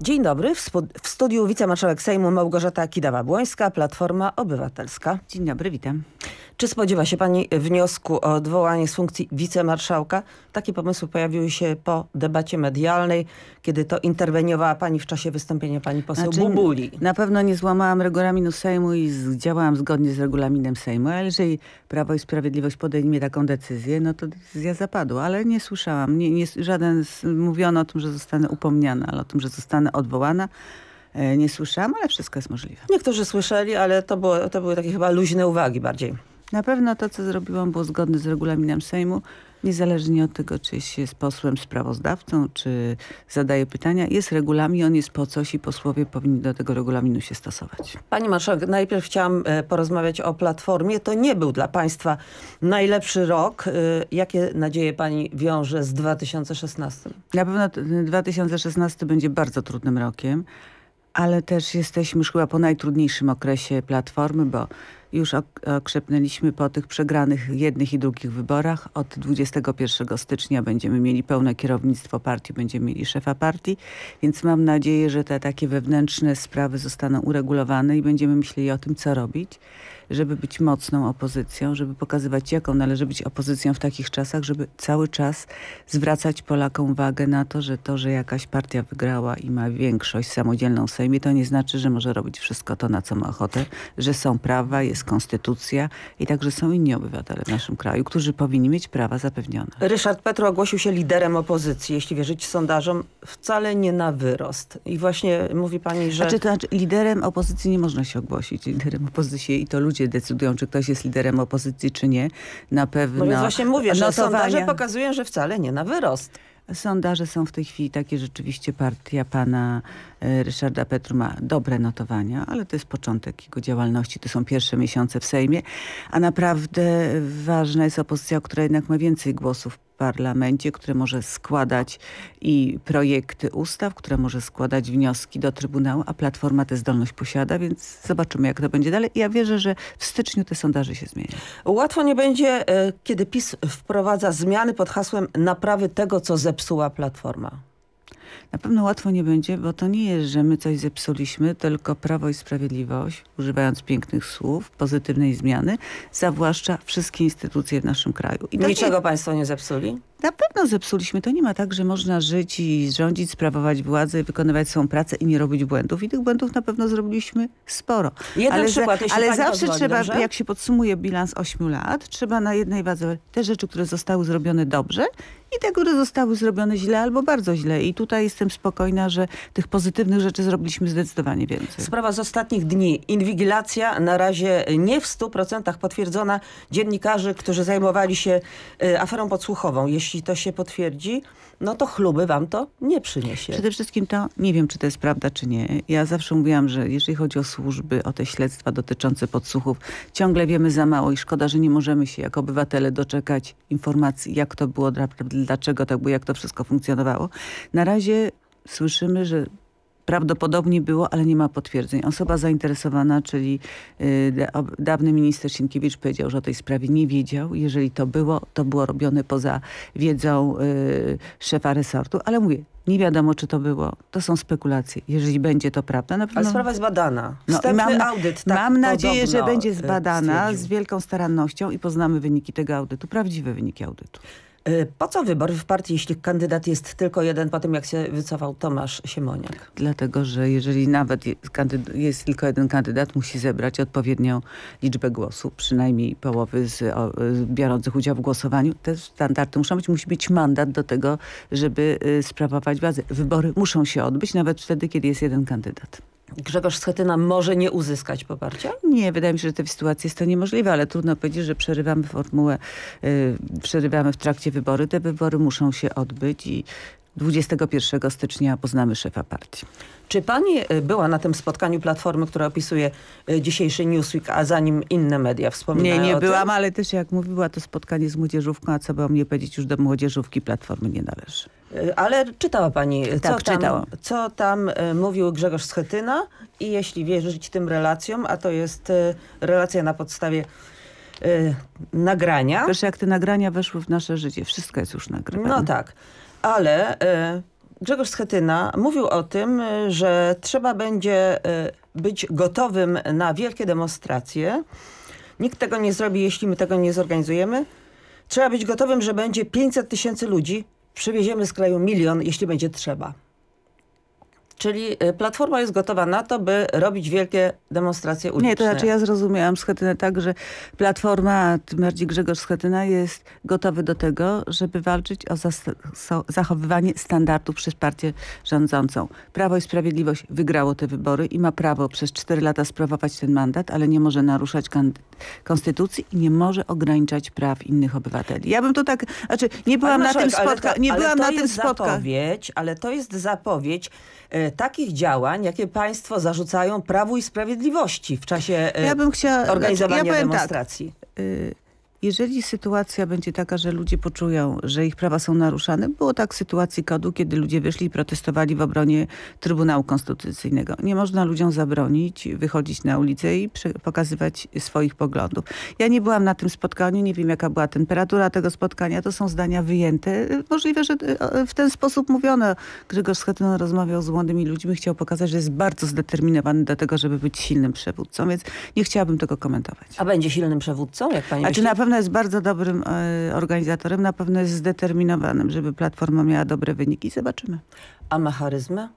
Dzień dobry. W, w studiu wicemarszałek Sejmu Małgorzata Kidawa-Błońska, Platforma Obywatelska. Dzień dobry, witam. Czy spodziewa się Pani wniosku o odwołanie z funkcji wicemarszałka? Takie pomysły pojawiły się po debacie medialnej, kiedy to interweniowała Pani w czasie wystąpienia Pani poseł znaczy, Bubuli. Na pewno nie złamałam regulaminu Sejmu i działałam zgodnie z regulaminem Sejmu, ale jeżeli Prawo i Sprawiedliwość podejmie taką decyzję, no to decyzja zapadła, ale nie słyszałam. Nie, nie, żaden mówiono o tym, że zostanę upomniana, ale o tym, że zostanę odwołana e, nie słyszałam, ale wszystko jest możliwe. Niektórzy słyszeli, ale to, było, to były takie chyba luźne uwagi bardziej. Na pewno to, co zrobiłam, było zgodne z regulaminem Sejmu, niezależnie od tego, czy się jest posłem sprawozdawcą, czy zadaje pytania. Jest regulamin, on jest po coś i posłowie powinni do tego regulaminu się stosować. Pani Marszałek, najpierw chciałam e, porozmawiać o Platformie. To nie był dla Państwa najlepszy rok. E, jakie nadzieje Pani wiąże z 2016? Na pewno 2016 y, będzie bardzo trudnym rokiem, ale też jesteśmy już chyba po najtrudniejszym okresie Platformy, bo już okrzepnęliśmy po tych przegranych jednych i drugich wyborach. Od 21 stycznia będziemy mieli pełne kierownictwo partii, będziemy mieli szefa partii, więc mam nadzieję, że te takie wewnętrzne sprawy zostaną uregulowane i będziemy myśleli o tym, co robić, żeby być mocną opozycją, żeby pokazywać, jaką należy być opozycją w takich czasach, żeby cały czas zwracać Polakom uwagę na to, że to, że jakaś partia wygrała i ma większość samodzielną w Sejmie, to nie znaczy, że może robić wszystko to, na co ma ochotę, że są prawa, jest konstytucja i także są inni obywatele w naszym kraju, którzy powinni mieć prawa zapewnione. Ryszard Petro ogłosił się liderem opozycji, jeśli wierzyć sondażom, wcale nie na wyrost. I właśnie mówi pani, że... Znaczy, to znaczy, liderem opozycji nie można się ogłosić. Liderem opozycji i to ludzie ludzie decydują, czy ktoś jest liderem opozycji, czy nie. Na pewno... No właśnie mówię, że notowania... sondaże pokazują, że wcale nie na wyrost. Sondaże są w tej chwili takie, rzeczywiście partia pana e, Ryszarda Petru ma dobre notowania, ale to jest początek jego działalności, to są pierwsze miesiące w Sejmie, a naprawdę ważna jest opozycja, która jednak ma więcej głosów parlamencie, które może składać i projekty ustaw, które może składać wnioski do Trybunału, a Platforma tę zdolność posiada, więc zobaczymy jak to będzie dalej. Ja wierzę, że w styczniu te sondaże się zmienią. Łatwo nie będzie, e, kiedy PiS wprowadza zmiany pod hasłem naprawy tego, co zepsuła Platforma. Na pewno łatwo nie będzie, bo to nie jest, że my coś zepsuliśmy, tylko Prawo i Sprawiedliwość, używając pięknych słów, pozytywnej zmiany, zawłaszcza wszystkie instytucje w naszym kraju. I Niczego nie... państwo nie zepsuli? Na pewno zepsuliśmy. To nie ma tak, że można żyć i rządzić, sprawować władzę, wykonywać swoją pracę i nie robić błędów. I tych błędów na pewno zrobiliśmy sporo. Jeden ale przykład, za, Ale zawsze pozwoli, trzeba, dobrze? jak się podsumuje bilans 8 lat, trzeba na jednej wadze te rzeczy, które zostały zrobione dobrze i te, które zostały zrobione źle albo bardzo źle. I tutaj jestem spokojna, że tych pozytywnych rzeczy zrobiliśmy zdecydowanie więcej. Sprawa z ostatnich dni. Inwigilacja na razie nie w 100% potwierdzona dziennikarzy, którzy zajmowali się y, aferą podsłuchową. Jeśli jeśli to się potwierdzi, no to chluby wam to nie przyniesie. Przede wszystkim to, nie wiem czy to jest prawda czy nie, ja zawsze mówiłam, że jeżeli chodzi o służby, o te śledztwa dotyczące podsłuchów, ciągle wiemy za mało i szkoda, że nie możemy się jako obywatele doczekać informacji, jak to było, dlaczego tak było, jak to wszystko funkcjonowało. Na razie słyszymy, że prawdopodobnie było, ale nie ma potwierdzeń. Osoba zainteresowana, czyli y, dawny minister Sienkiewicz powiedział, że o tej sprawie nie wiedział. Jeżeli to było, to było robione poza wiedzą y, szefa resortu. Ale mówię, nie wiadomo, czy to było. To są spekulacje. Jeżeli będzie to prawda... Na pewno... Ale sprawa jest badana. no, mam, audyt. Tak mam nadzieję, że będzie e, zbadana stwierdził. z wielką starannością i poznamy wyniki tego audytu. Prawdziwe wyniki audytu. E, po co wybory w partii, jeśli kandydat jest tylko jeden po tym, jak się wycofał Tomasz Siemoniak? Dlatego, że jeżeli nawet jest tylko jeden kandydat, musi zebrać odpowiednią liczbę głosów, przynajmniej połowy z o, biorących udział w głosowaniu. Te standardy muszą być, musi być mandat do tego, żeby y, sprawować władzę. Wybory muszą się odbyć, nawet wtedy, kiedy jest jeden kandydat. Grzegorz Schetyna może nie uzyskać poparcia? Nie, wydaje mi się, że w tej sytuacji jest to niemożliwe, ale trudno powiedzieć, że przerywamy formułę, yy, przerywamy w trakcie wybory. Te wybory muszą się odbyć i 21 stycznia poznamy szefa partii. Czy pani e, była na tym spotkaniu Platformy, która opisuje e, dzisiejszy Newsweek, a zanim inne media wspominają Nie, nie byłam, ale też jak mówiła, to spotkanie z młodzieżówką, a co by o mnie powiedzieć, już do młodzieżówki Platformy nie należy. E, ale czytała pani, co, tak, tam, co tam mówił Grzegorz Schetyna i jeśli wierzyć tym relacjom, a to jest relacja na podstawie nagrania. Wiesz, jak te nagrania weszły w nasze życie. Wszystko jest już nagrywane. No tak ale e, Grzegorz Schetyna mówił o tym, e, że trzeba będzie e, być gotowym na wielkie demonstracje. Nikt tego nie zrobi, jeśli my tego nie zorganizujemy. Trzeba być gotowym, że będzie 500 tysięcy ludzi. Przywieziemy z kraju milion, jeśli będzie trzeba. Czyli y, Platforma jest gotowa na to, by robić wielkie demonstracje uliczne. Nie, to znaczy ja zrozumiałam Schetynę tak, że Platforma, tym bardziej Grzegorz Schetyna jest gotowy do tego, żeby walczyć o zachowywanie standardów przez partię rządzącą. Prawo i Sprawiedliwość wygrało te wybory i ma prawo przez 4 lata sprawować ten mandat, ale nie może naruszać konstytucji i nie może ograniczać praw innych obywateli. Ja bym to tak, znaczy nie byłam na tym spotkaniu, nie byłam na tym spotkaniu. Ale to jest zapowiedź e, takich działań, jakie państwo zarzucają Prawu i Sprawiedliwości w czasie e, ja bym chciała, organizowania znaczy, ja tak. demonstracji. Tak, jeżeli sytuacja będzie taka, że ludzie poczują, że ich prawa są naruszane, było tak w sytuacji kodu, kiedy ludzie wyszli i protestowali w obronie Trybunału Konstytucyjnego. Nie można ludziom zabronić wychodzić na ulicę i pokazywać swoich poglądów. Ja nie byłam na tym spotkaniu, nie wiem jaka była temperatura tego spotkania, to są zdania wyjęte. Możliwe, że e, e, w ten sposób mówiono. Grzegorz Schetyn rozmawiał z młodymi ludźmi, chciał pokazać, że jest bardzo zdeterminowany do tego, żeby być silnym przywódcą, więc nie chciałabym tego komentować. A będzie silnym przywódcą, jak pani A myśli? czy na pewno Platforma jest bardzo dobrym e, organizatorem, na pewno jest zdeterminowanym, żeby Platforma miała dobre wyniki. Zobaczymy. A ma charyzmę?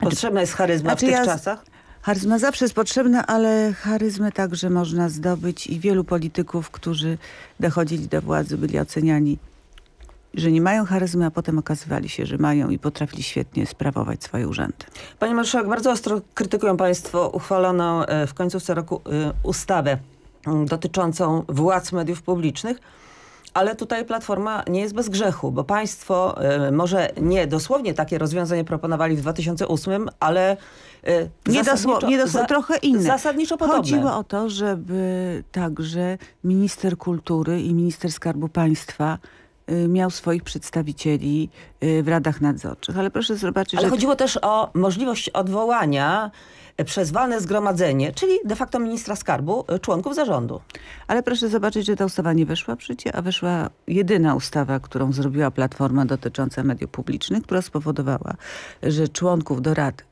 Potrzebna jest charyzma znaczy, w tych ja... czasach? Charyzma zawsze jest potrzebna, ale charyzmę także można zdobyć i wielu polityków, którzy dochodzili do władzy, byli oceniani, że nie mają charyzmy, a potem okazywali się, że mają i potrafili świetnie sprawować swoje urzędy. Pani Marszałek, bardzo ostro krytykują Państwo uchwaloną e, w końcu roku e, ustawę Mm, dotyczącą władz mediów publicznych, ale tutaj Platforma nie jest bez grzechu, bo państwo e, może nie dosłownie takie rozwiązanie proponowali w 2008, ale e, nie dosłownie, nie trochę inne. Zasadniczo podobne. Chodziło o to, żeby także minister kultury i minister skarbu państwa y, miał swoich przedstawicieli y, w radach nadzorczych. Ale proszę zobaczyć, Ale że... chodziło też o możliwość odwołania przez walne zgromadzenie, czyli de facto ministra skarbu, y, członków zarządu. Ale proszę zobaczyć, że ta ustawa nie weszła w życie, a weszła jedyna ustawa, którą zrobiła Platforma dotycząca mediów publicznych, która spowodowała, że członków do rad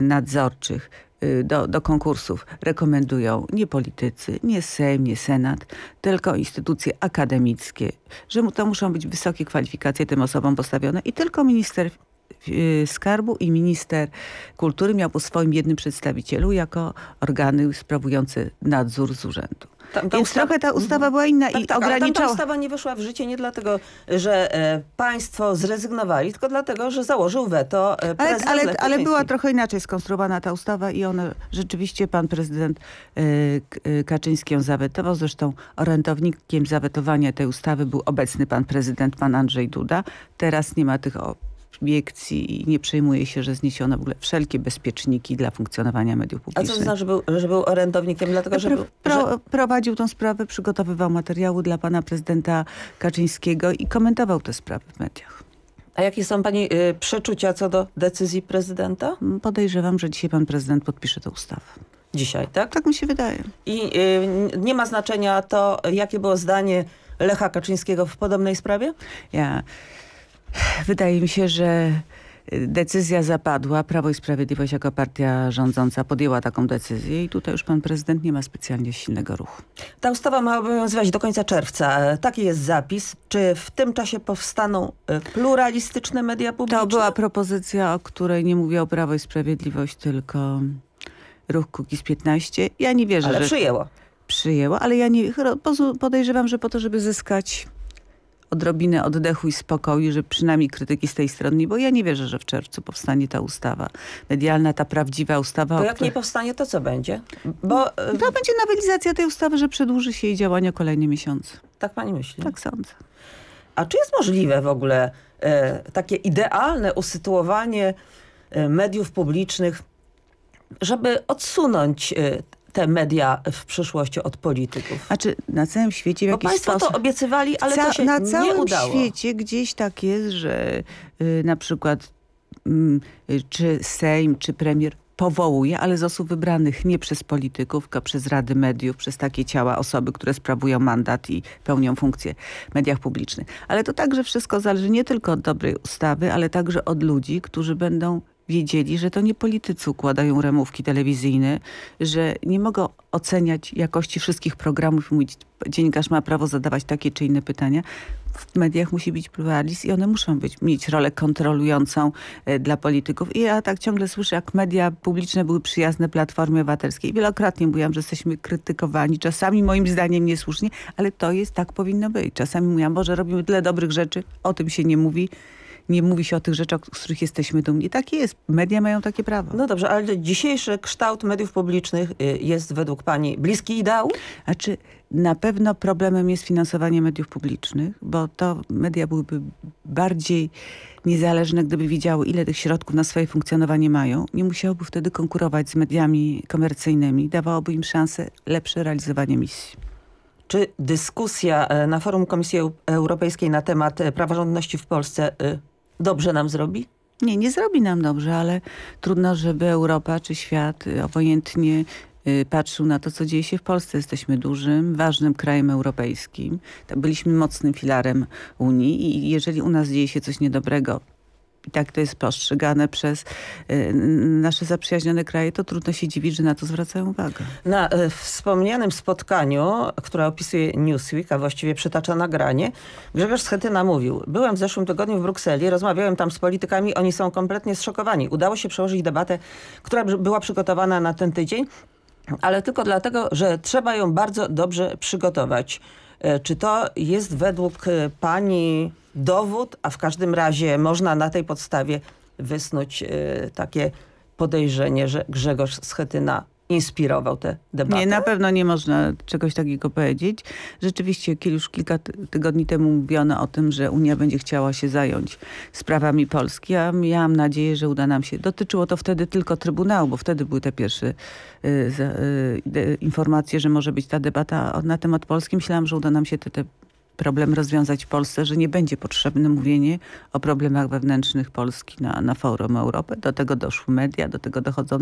nadzorczych y, do, do, konkursów rekomendują nie politycy, nie Sejm, nie Senat, tylko instytucje akademickie, że to muszą być wysokie kwalifikacje tym osobom postawione i tylko minister Y, skarbu i minister kultury miał po swoim jednym przedstawicielu jako organy sprawujące nadzór z urzędu. Tam, ta Więc ustawa, trochę ta ustawa była inna tak, i tak, tak ograniczała. Ta ustawa nie wyszła w życie nie dlatego, że e, państwo zrezygnowali, tylko dlatego, że założył weto e, prezydent Ale, ale, ale była trochę inaczej skonstruowana ta ustawa i ona rzeczywiście pan prezydent e, e, Kaczyński ją zawetował. Zresztą orędownikiem zawetowania tej ustawy był obecny pan prezydent, pan Andrzej Duda. Teraz nie ma tych obiekcji i nie przejmuje się, że zniesiono w ogóle wszelkie bezpieczniki dla funkcjonowania mediów publicznych. A co to znaczy, że był, że był orędownikiem? Dlatego, że, pro, pro, że... Prowadził tą sprawę, przygotowywał materiały dla pana prezydenta Kaczyńskiego i komentował te sprawy w mediach. A jakie są Pani y, przeczucia co do decyzji prezydenta? Mm, podejrzewam, że dzisiaj Pan prezydent podpisze tę ustawę. Dzisiaj, tak? Tak mi się wydaje. I y, nie ma znaczenia to, jakie było zdanie Lecha Kaczyńskiego w podobnej sprawie? Ja... Yeah. Wydaje mi się, że y, decyzja zapadła. Prawo i Sprawiedliwość jako partia rządząca podjęła taką decyzję i tutaj już pan prezydent nie ma specjalnie silnego ruchu. Ta ustawa ma obowiązywać do końca czerwca. E, taki jest zapis. Czy w tym czasie powstaną e, pluralistyczne media publiczne? To była propozycja, o której nie mówiło Prawo i Sprawiedliwość, tylko ruch Kukiz 15. Ja nie wierzę, Ale że... przyjęło. Przyjęło, ale ja nie... podejrzewam, że po to, żeby zyskać odrobinę oddechu i spokoju, że przynajmniej krytyki z tej strony, bo ja nie wierzę, że w czerwcu powstanie ta ustawa medialna, ta prawdziwa ustawa. To jak której... nie powstanie, to co będzie? Bo... E, to będzie nowelizacja tej ustawy, że przedłuży się jej działania kolejny miesiąc. Tak pani myśli? Tak sądzę. A czy jest możliwe w ogóle e, takie idealne usytuowanie e, mediów publicznych, żeby odsunąć e, te media w przyszłości od polityków? Znaczy na całym świecie w Bo jakiś państwo sposób... to obiecywali, ale Ca to się nie udało. Na całym świecie gdzieś tak jest, że yy, na przykład yy, czy Sejm, czy premier powołuje, ale z osób wybranych nie przez polityków, tylko przez Rady Mediów, przez takie ciała, osoby, które sprawują mandat i pełnią funkcję w mediach publicznych. Ale to także wszystko zależy nie tylko od dobrej ustawy, ale także od ludzi, którzy będą wiedzieli, że to nie politycy układają ramówki telewizyjne, że nie mogą oceniać jakości wszystkich programów i mówić, dziennikarz ma prawo zadawać takie czy inne pytania. W mediach musi być pluralizm i one muszą być, mieć rolę kontrolującą y, dla polityków. I ja tak ciągle słyszę, jak media publiczne były przyjazne Platformie Obywatelskiej. Wielokrotnie mówiłam, że jesteśmy krytykowani, czasami moim zdaniem niesłusznie, ale to jest, tak powinno być. Czasami mówiłam, że robimy tyle dobrych rzeczy, o tym się nie mówi nie mówi się o tych rzeczach, z których jesteśmy dumni. Tak jest. Media mają takie prawo. No dobrze, ale dzisiejszy kształt mediów publicznych y, jest według pani bliski ideału? Znaczy, na pewno problemem jest finansowanie mediów publicznych, bo to media byłyby bardziej niezależne, gdyby wiedziały, ile tych środków na swoje funkcjonowanie mają. Nie musiałoby wtedy konkurować z mediami komercyjnymi. Dawałoby im szansę lepsze realizowanie misji czy dyskusja e, na forum Komisji Europejskiej na temat e, praworządności w Polsce e, dobrze nam zrobi? Nie, nie zrobi nam dobrze, ale trudno, żeby Europa czy świat y, obojętnie y, patrzył na to, co dzieje się w Polsce. Jesteśmy dużym, ważnym krajem europejskim. Byliśmy mocnym filarem Unii i jeżeli u nas dzieje się coś niedobrego, i tak to jest postrzegane przez y, nasze zaprzyjaźnione kraje, to trudno się dziwić, że na to zwracają uwagę. Na y, wspomnianym spotkaniu, które opisuje Newsweek, a właściwie przytacza nagranie, Grzegorz Schetyna mówił, byłem w zeszłym tygodniu w Brukseli, rozmawiałem tam z politykami, oni są kompletnie zszokowani. Udało się przełożyć debatę, która była przygotowana na ten tydzień, ale tylko dlatego, że trzeba ją bardzo dobrze przygotować. E, czy to jest według e, pani dowód, a w każdym razie można na tej podstawie wysnuć e, takie podejrzenie, że Grzegorz Schetyna inspirował te debaty? Nie, na pewno nie można czegoś takiego powiedzieć. Rzeczywiście już kilka tygodni temu mówiono o tym, że Unia będzie chciała się zająć sprawami Polski. Ja miałam nadzieję, że uda nam się. Dotyczyło to wtedy tylko Trybunału, bo wtedy były te pierwsze y, y, informacje, że może być ta debata na temat Polski. Myślałam, że uda nam się te, te problem rozwiązać w Polsce, że nie będzie potrzebne mówienie o problemach wewnętrznych Polski na, na forum Europy. Do tego doszły media, do tego dochodzą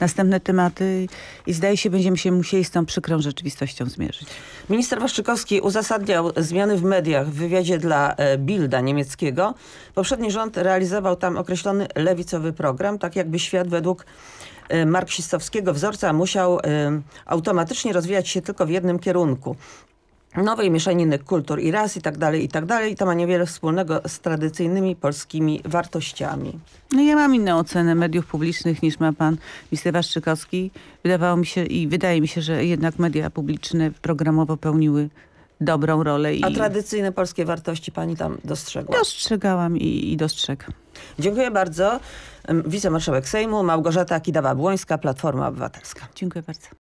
następne tematy i zdaje się będziemy się musieli z tą przykrą rzeczywistością zmierzyć. Minister Waszczykowski uzasadniał zmiany w mediach w wywiadzie dla e, Bilda niemieckiego. Poprzedni rząd realizował tam określony lewicowy program, tak jakby świat według e, marksistowskiego wzorca musiał y, automatycznie rozwijać się tylko w jednym kierunku nowej mieszaniny kultur i ras i tak dalej, i tak dalej. I to ma niewiele wspólnego z tradycyjnymi polskimi wartościami. No ja mam inną ocenę mediów publicznych niż ma pan minister Waszczykowski. Wydawało mi się i wydaje mi się, że jednak media publiczne programowo pełniły dobrą rolę. I... A tradycyjne polskie wartości pani tam dostrzegła? Dostrzegałam i, i dostrzegam. Dziękuję bardzo. Wicemarszałek Sejmu Małgorzata Kidawa-Błońska, Platforma Obywatelska. Dziękuję bardzo.